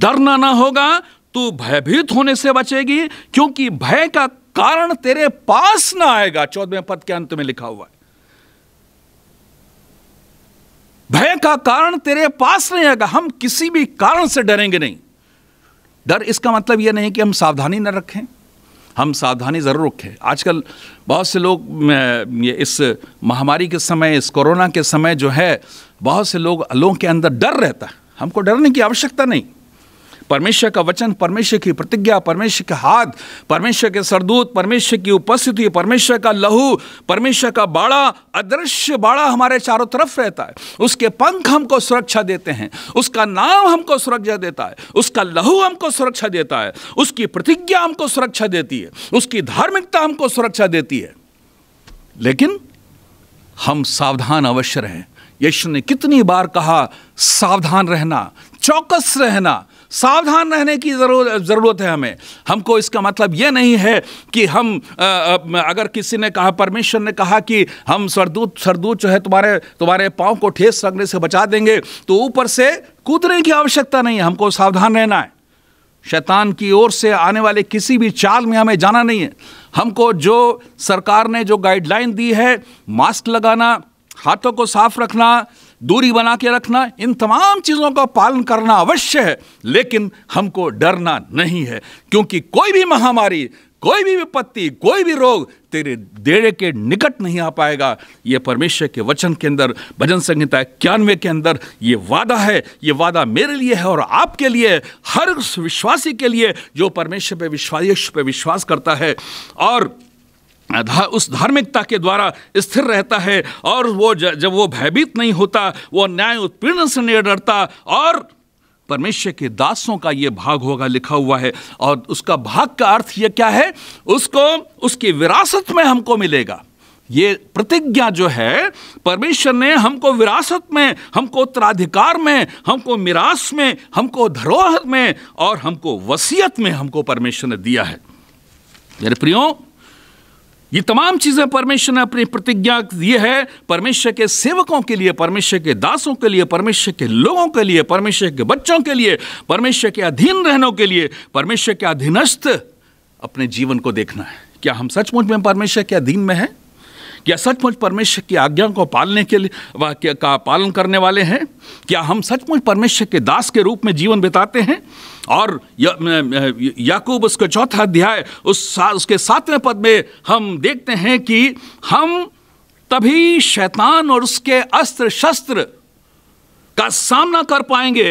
S1: डरना ना होगा तू भयभीत होने से बचेगी क्योंकि भय का कारण तेरे पास ना आएगा चौदहवें पद के अंत में लिखा हुआ है भय का कारण तेरे पास नहीं आएगा हम किसी भी कारण से डरेंगे नहीं डर इसका मतलब यह नहीं कि हम सावधानी न रखें हम सावधानी ज़रूर रखें आजकल बहुत से लोग इस महामारी के समय इस कोरोना के समय जो है बहुत से लोग लोगों के अंदर डर रहता है हमको डरने की आवश्यकता नहीं परमेश्वर का वचन परमेश्वर की प्रतिज्ञा परमेश्वर के हाथ परमेश्वर के सरदूत परमेश्वर की उपस्थिति परमेश्वर का लहू परमेश्वर का बाड़ा अदृश्य बाड़ा हमारे चारों तरफ रहता है उसके पंख हमको सुरक्षा देते हैं उसका नाम हमको सुरक्षा देता है उसका लहू हमको सुरक्षा देता है उसकी प्रतिज्ञा हमको सुरक्षा देती है उसकी धार्मिकता हमको सुरक्षा देती है लेकिन हम सावधान अवश्य रहें यीशु ने कितनी बार कहा सावधान रहना चौकस रहना सावधान रहने की ज़रूरत है हमें हमको इसका मतलब यह नहीं है कि हम अगर किसी ने कहा परमेश्वर ने कहा कि हम सरदूत सरदूत जो है तुम्हारे तुम्हारे पाँव को ठेस लगने से बचा देंगे तो ऊपर से कूदने की आवश्यकता नहीं है हमको सावधान रहना है शैतान की ओर से आने वाले किसी भी चाल में हमें जाना नहीं है हमको जो सरकार ने जो गाइडलाइन दी है मास्क लगाना हाथों को साफ रखना दूरी बना के रखना इन तमाम चीज़ों का पालन करना अवश्य है लेकिन हमको डरना नहीं है क्योंकि कोई भी महामारी कोई भी विपत्ति कोई भी रोग तेरे देड़े के निकट नहीं आ पाएगा ये परमेश्वर के वचन के अंदर भजन संहिता इक्यानवे के अंदर ये वादा है ये वादा मेरे लिए है और आपके लिए हर उस विश्वासी के लिए जो परमेश्वर पे विश्वास पे विश्वास करता है और उस धार्मिकता के द्वारा स्थिर रहता है और वो जब वो भयभीत नहीं होता वो न्याय उत्पीड़न से नहीं डरता और परमेश्वर के दासों का ये भाग होगा लिखा हुआ है और उसका भाग का अर्थ ये क्या है उसको उसकी विरासत में हमको मिलेगा ये प्रतिज्ञा जो है परमेश्वर ने हमको विरासत में हमको उत्तराधिकार में हमको मिरास में हमको धरोहर में और हमको वसीयत में हमको परमेश्वर ने दिया है मेरे प्रियो ये तमाम चीजें परमेश्वर ने अपनी प्रतिज्ञा दी है परमेश्वर के सेवकों के लिए परमेश्वर के दासों के लिए परमेश्वर के लोगों के लिए परमेश्वर के बच्चों के लिए परमेश्वर के अधीन रहनों के लिए परमेश्वर के अधीनस्थ अपने जीवन को देखना है क्या हम सचमुच में परमेश्वर के अधीन में हैं क्या सचमुच परमेश्वर की आज्ञा को पालने के लिए का पालन करने वाले हैं क्या हम सचमुच परमेश्वर के दास के रूप में जीवन बिताते हैं और याकूब उसके चौथा अध्याय उस सा, उसके सातवें पद में हम देखते हैं कि हम तभी शैतान और उसके अस्त्र शस्त्र का सामना कर पाएंगे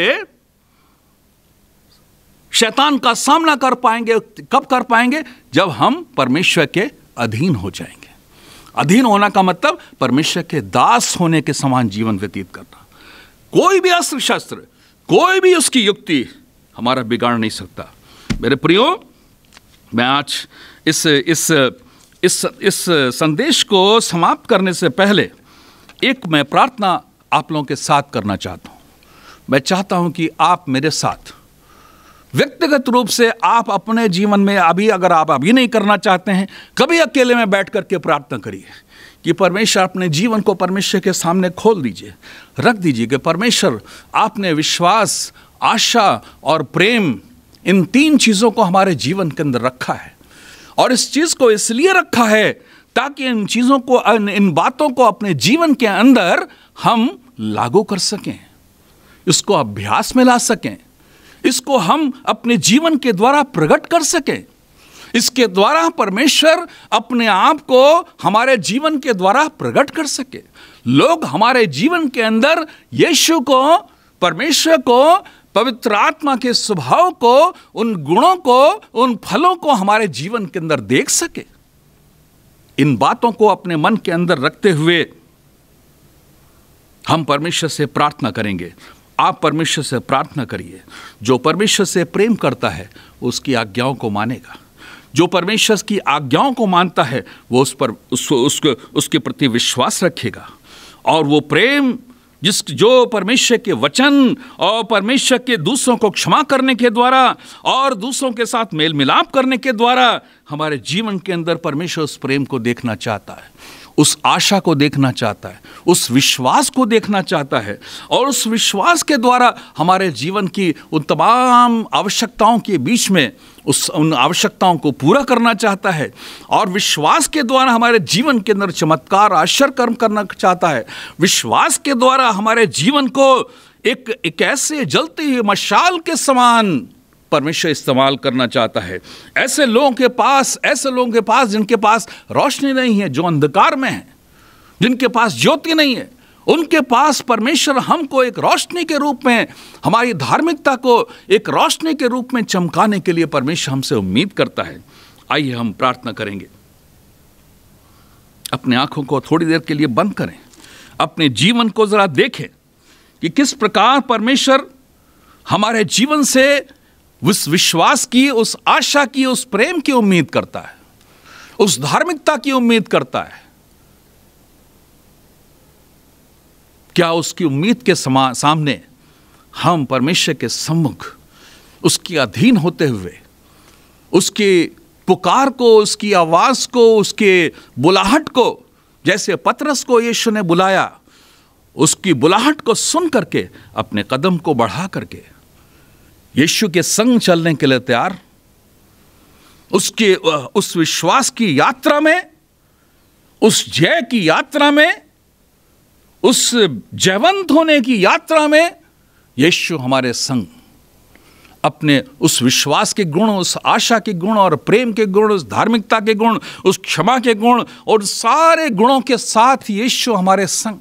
S1: शैतान का सामना कर पाएंगे कब कर पाएंगे जब हम परमेश्वर के अधीन हो जाएंगे अधीन होना का मतलब परमेश्वर के दास होने के समान जीवन व्यतीत करना कोई भी अस्त्र शस्त्र कोई भी उसकी युक्ति हमारा बिगाड़ नहीं सकता मेरे प्रियो मैं आज इस इस इस इस संदेश को समाप्त करने से पहले एक मैं प्रार्थना आप लोगों के साथ करना चाहता हूँ मैं चाहता हूँ कि आप मेरे साथ व्यक्तिगत रूप से आप अपने जीवन में अभी अगर आप अभी नहीं करना चाहते हैं कभी अकेले में बैठ करके प्रार्थना करिए कि परमेश्वर अपने जीवन को परमेश्वर के सामने खोल दीजिए रख दीजिए कि परमेश्वर आपने विश्वास आशा और प्रेम इन तीन चीज़ों को हमारे जीवन के अंदर रखा है और इस चीज़ को इसलिए रखा है ताकि इन चीज़ों को इन बातों को अपने जीवन के अंदर हम लागू कर सकें इसको अभ्यास में ला सकें इसको हम अपने जीवन के द्वारा प्रकट कर सकें इसके द्वारा परमेश्वर अपने आप को हमारे जीवन के द्वारा प्रकट कर सके लोग हमारे जीवन के अंदर यीशु को परमेश्वर को पवित्र आत्मा के स्वभाव को उन गुणों को उन फलों को हमारे जीवन के अंदर देख सके इन बातों को अपने मन के अंदर रखते हुए हम परमेश्वर से प्रार्थना करेंगे आप परमेश्वर से प्रार्थना करिए जो परमेश्वर से प्रेम करता है उसकी आज्ञाओं को मानेगा जो परमेश्वर की आज्ञाओं को मानता है वो उस पर उस, उसको उसके प्रति विश्वास रखेगा और वो प्रेम जिस जो परमेश्वर के वचन और परमेश्वर के दूसरों को क्षमा करने के द्वारा और दूसरों के साथ मेल मिलाप करने के द्वारा हमारे जीवन के अंदर परमेश्वर उस प्रेम को देखना चाहता है उस आशा को देखना चाहता है उस विश्वास को देखना चाहता है और उस विश्वास के द्वारा हमारे जीवन की उन तमाम आवश्यकताओं के बीच में उस उन आवश्यकताओं को पूरा करना चाहता है और विश्वास के द्वारा हमारे जीवन के अंदर चमत्कार आश्चर्य कर्म करना चाहता है विश्वास के द्वारा हमारे जीवन को एक एक ऐसे जलती हुई मशाल के समान परमेश्वर इस्तेमाल करना चाहता है ऐसे लोगों के पास ऐसे लोगों के पास जिनके पास रोशनी नहीं है जो अंधकार में है जिनके पास ज्योति नहीं है उनके पास परमेश्वर हमको एक रोशनी के रूप में हमारी धार्मिकता को एक रोशनी के रूप में चमकाने के लिए परमेश्वर हमसे उम्मीद करता है आइए हम प्रार्थना करेंगे अपने आंखों को थोड़ी देर के लिए बंद करें अपने जीवन को जरा देखें कि किस प्रकार परमेश्वर हमारे जीवन से उस विश्वास की उस आशा की उस प्रेम की उम्मीद करता है उस धार्मिकता की उम्मीद करता है क्या उसकी उम्मीद के समा सामने हम परमेश्वर के सम्मुख उसके अधीन होते हुए उसकी पुकार को उसकी आवाज़ को उसके बुलाहट को जैसे पतरस को यीशु ने बुलाया उसकी बुलाहट को सुन करके अपने कदम को बढ़ा करके यीशु के संग चलने के लिए तैयार उसके उस विश्वास की यात्रा में उस जय की यात्रा में उस जयवंत होने की यात्रा में यीशु हमारे संग अपने उस विश्वास के गुण उस आशा के गुण और प्रेम के गुण उस धार्मिकता के गुण उस क्षमा के गुण और सारे गुणों के साथ यीशु हमारे संग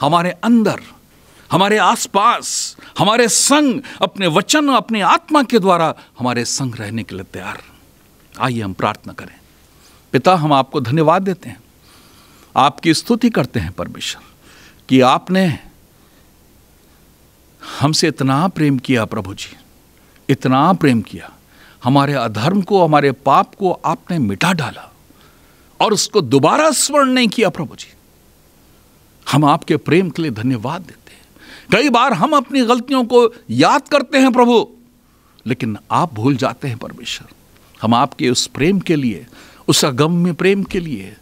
S1: हमारे अंदर हमारे आसपास हमारे संग अपने वचन अपने आत्मा के द्वारा हमारे संग रहने के लिए तैयार आइए हम प्रार्थना करें पिता हम आपको धन्यवाद देते हैं आपकी स्तुति करते हैं परमेश्वर कि आपने हमसे इतना प्रेम किया प्रभु जी इतना प्रेम किया हमारे अधर्म को हमारे पाप को आपने मिटा डाला और उसको दोबारा स्मरण नहीं किया प्रभु जी हम आपके प्रेम के लिए धन्यवाद देते हैं कई बार हम अपनी गलतियों को याद करते हैं प्रभु लेकिन आप भूल जाते हैं परमेश्वर हम आपके उस प्रेम के लिए उस अगम्य प्रेम के लिए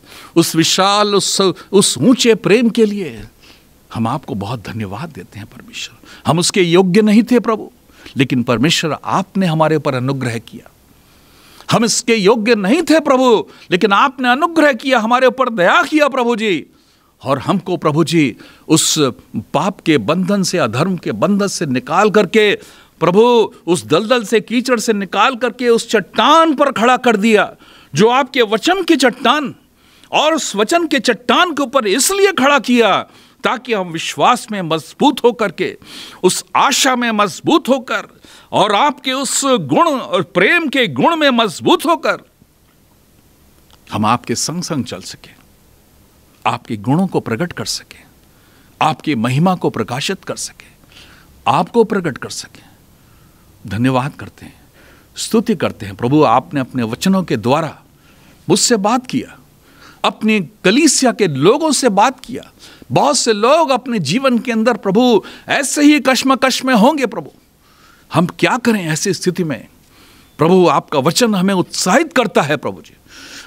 S1: उस विशाल उस उस ऊंचे प्रेम के लिए हम आपको बहुत धन्यवाद देते हैं परमेश्वर हम उसके योग्य नहीं थे प्रभु लेकिन परमेश्वर आपने हमारे ऊपर अनुग्रह किया हम इसके योग्य नहीं थे प्रभु लेकिन आपने अनुग्रह किया हमारे ऊपर दया किया प्रभु जी और हमको प्रभु जी उस पाप के बंधन से अधर्म के बंधन से निकाल करके प्रभु उस दलदल से कीचड़ से निकाल करके उस चट्टान पर खड़ा कर दिया जो आपके वचन की चट्टान और उस वचन के चट्टान के ऊपर इसलिए खड़ा किया ताकि हम विश्वास में मजबूत होकर के उस आशा में मजबूत होकर और आपके उस गुण और प्रेम के गुण में मजबूत होकर हम आपके संग संग चल सकें आपके गुणों को प्रकट कर सके आपकी महिमा को प्रकाशित कर सके आपको प्रकट कर सके धन्यवाद करते हैं स्तुति करते हैं प्रभु आपने अपने वचनों के द्वारा मुझसे बात किया अपने कलीसिया के लोगों से बात किया बहुत से लोग अपने जीवन के अंदर प्रभु ऐसे ही कश्मकश में होंगे प्रभु हम क्या करें ऐसी स्थिति में प्रभु आपका वचन हमें उत्साहित करता है प्रभु जी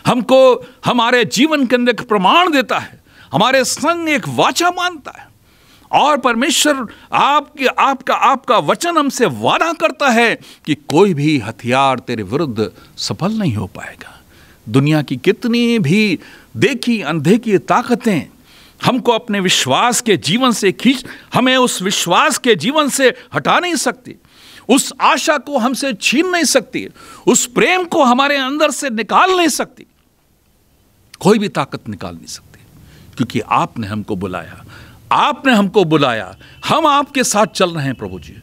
S1: हमको हमारे जीवन के अंदर एक प्रमाण देता है हमारे संग एक वाचा मानता है और परमेश्वर आपके आपका आपका वचन हमसे वादा करता है कि कोई भी हथियार तेरे विरुद्ध सफल नहीं हो पाएगा दुनिया की कितनी भी देखी अनदेखी ताकतें हमको अपने विश्वास के जीवन से खींच हमें उस विश्वास के जीवन से हटा नहीं सकती उस आशा को हमसे छीन नहीं सकती उस प्रेम को हमारे अंदर से निकाल नहीं सकती कोई भी ताकत निकाल नहीं सकती क्योंकि आपने हमको बुलाया आपने हमको बुलाया हम आपके साथ चल रहे हैं प्रभु जी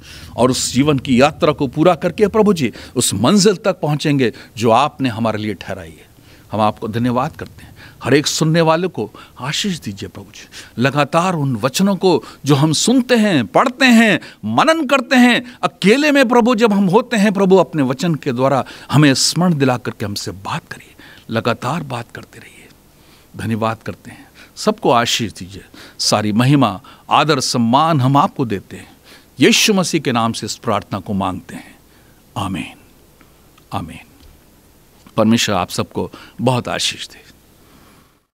S1: और उस जीवन की यात्रा को पूरा करके प्रभु जी उस मंजिल तक पहुंचेंगे जो आपने हमारे लिए ठहराई है हम आपको धन्यवाद करते हैं हर एक सुनने वाले को आशीष दीजिए प्रभु जी लगातार उन वचनों को जो हम सुनते हैं पढ़ते हैं मनन करते हैं अकेले में प्रभु जब हम होते हैं प्रभु अपने वचन के द्वारा हमें स्मरण दिला करके हमसे बात करिए लगातार बात करते रहिए धन्यवाद करते हैं सबको आशीष दीजिए सारी महिमा आदर सम्मान हम आपको देते हैं यीशु मसीह के नाम से इस प्रार्थना को मांगते हैं आमीन आमीन परमेश्वर आप सबको बहुत आशीष दे